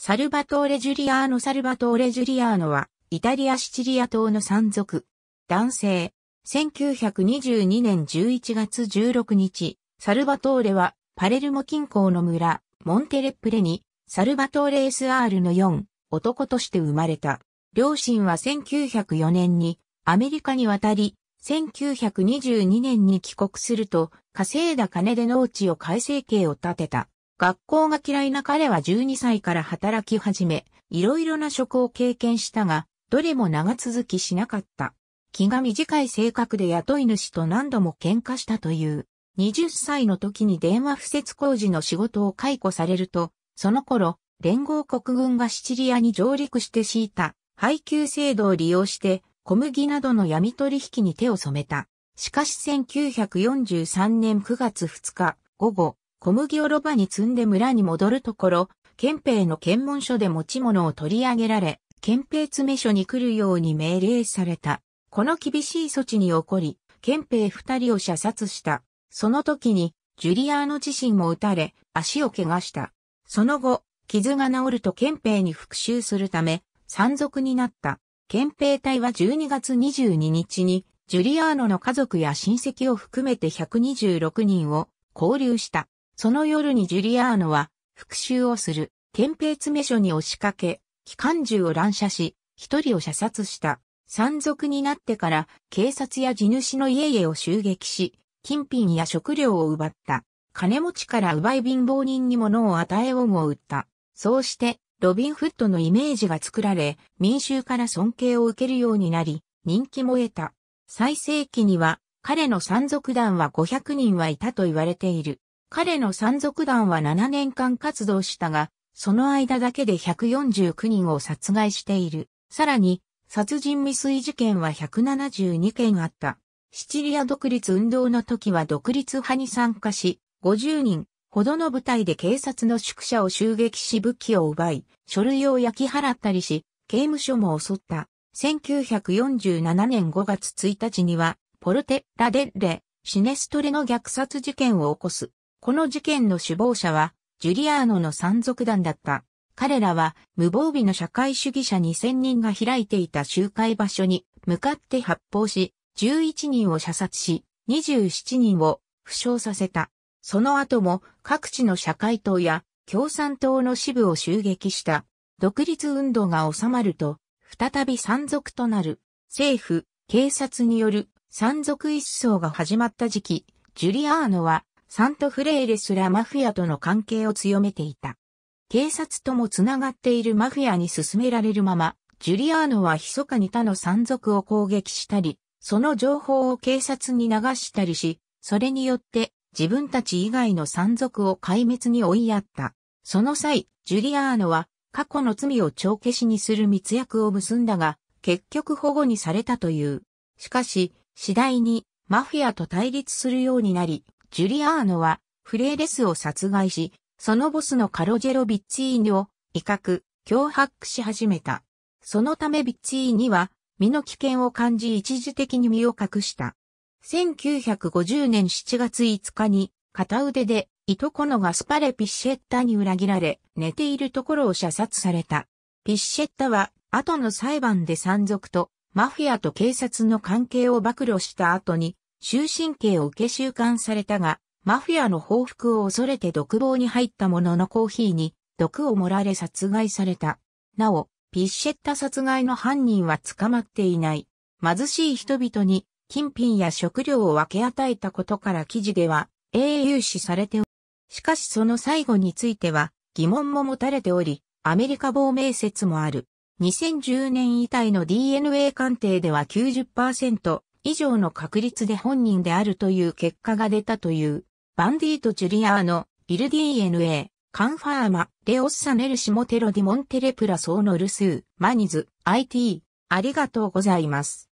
サルバトーレ・ジュリアーノ・サルバトーレ・ジュリアーノは、イタリア・シチリア島の山賊。男性。1922年11月16日、サルバトーレは、パレルモ近郊の村、モンテレップレに、サルバトーレ SR の4、男として生まれた。両親は1904年に、アメリカに渡り、1922年に帰国すると、稼いだ金で農地を改正形を建てた。学校が嫌いな彼は12歳から働き始め、いろいろな職を経験したが、どれも長続きしなかった。気が短い性格で雇い主と何度も喧嘩したという。20歳の時に電話不設工事の仕事を解雇されると、その頃、連合国軍がシチリアに上陸して敷いた配給制度を利用して小麦などの闇取引に手を染めた。しかし1943年9月2日午後、小麦をロバに積んで村に戻るところ、憲兵の検問所で持ち物を取り上げられ、憲兵詰所に来るように命令された。この厳しい措置に起こり、憲兵二人を射殺した。その時に、ジュリアーノ自身も撃たれ、足を怪我した。その後、傷が治ると憲兵に復讐するため、山賊になった。憲兵隊は12月22日に、ジュリアーノの家族や親戚を含めて126人を交流した。その夜にジュリアーノは復讐をする憲兵詰め所に押しかけ、機関銃を乱射し、一人を射殺した。山賊になってから警察や地主の家々を襲撃し、金品や食料を奪った。金持ちから奪い貧乏人に物を与え恩を売った。そうして、ロビンフットのイメージが作られ、民衆から尊敬を受けるようになり、人気も得た。最盛期には、彼の山賊団は500人はいたと言われている。彼の山賊団は7年間活動したが、その間だけで149人を殺害している。さらに、殺人未遂事件は172件あった。シチリア独立運動の時は独立派に参加し、50人ほどの部隊で警察の宿舎を襲撃し武器を奪い、書類を焼き払ったりし、刑務所も襲った。1947年5月1日には、ポルテ・ラデッレ、シネストレの虐殺事件を起こす。この事件の首謀者は、ジュリアーノの山賊団だった。彼らは、無防備の社会主義者2000人が開いていた集会場所に向かって発砲し、11人を射殺し、27人を負傷させた。その後も各地の社会党や共産党の支部を襲撃した。独立運動が収まると、再び山賊となる。政府、警察による山賊一掃が始まった時期、ジュリアーノはサントフレーレスらマフィアとの関係を強めていた。警察ともつながっているマフィアに進められるまま、ジュリアーノは密かに他の山賊を攻撃したり、その情報を警察に流したりし、それによって自分たち以外の山賊を壊滅に追いやった。その際、ジュリアーノは過去の罪を帳消しにする密約を結んだが、結局保護にされたという。しかし、次第にマフィアと対立するようになり、ジュリアーノはフレーレスを殺害し、そのボスのカロジェロ・ビッチーニを威嚇、脅迫し始めた。そのためビッチーニは身の危険を感じ一時的に身を隠した。1950年7月5日に片腕でいとこのガスパレ・ピッシェッタに裏切られ、寝ているところを射殺された。ピッシェッタは後の裁判で山賊とマフィアと警察の関係を暴露した後に終身刑を受け収監されたが、マフィアの報復を恐れて独房に入ったもののコーヒーに毒を盛られ殺害された。なお、ピッシェッタ殺害の犯人は捕まっていない。貧しい人々に金品や食料を分け与えたことから記事では英雄視されておる。しかしその最後については疑問も持たれており、アメリカ亡命説もある。2010年遺体の DNA 鑑定では90%、以上の確率で本人であるという結果が出たという、バンディート・ジュリアーノ、イルディエヌエ、カンファーマ、レオス・サネル・シモテロ・ディ・モンテレ・プラ・ソーノルスー、マニズ、IT、ありがとうございます。